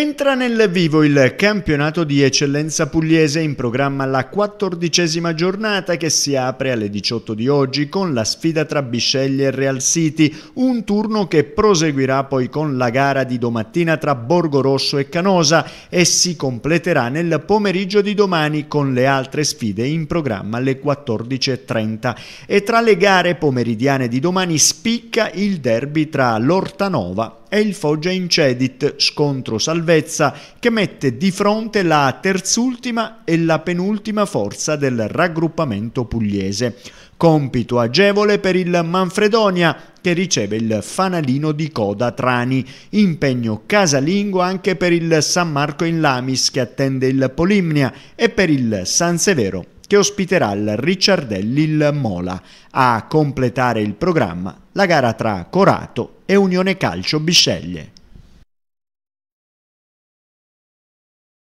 Entra nel vivo il campionato di eccellenza pugliese in programma la quattordicesima giornata che si apre alle 18 di oggi con la sfida tra Bisceglie e Real City, un turno che proseguirà poi con la gara di domattina tra Borgo Rosso e Canosa e si completerà nel pomeriggio di domani con le altre sfide in programma alle 14.30. E tra le gare pomeridiane di domani spicca il derby tra l'Ortanova e il Foggia Incedit, scontro salvezza che mette di fronte la terzultima e la penultima forza del raggruppamento pugliese. Compito agevole per il Manfredonia che riceve il fanalino di coda Trani. Impegno casalingo anche per il San Marco in Lamis che attende il Polimnia e per il San Severo che ospiterà il Ricciardelli il Mola. A completare il programma la gara tra Corato e Unione Calcio Bisceglie.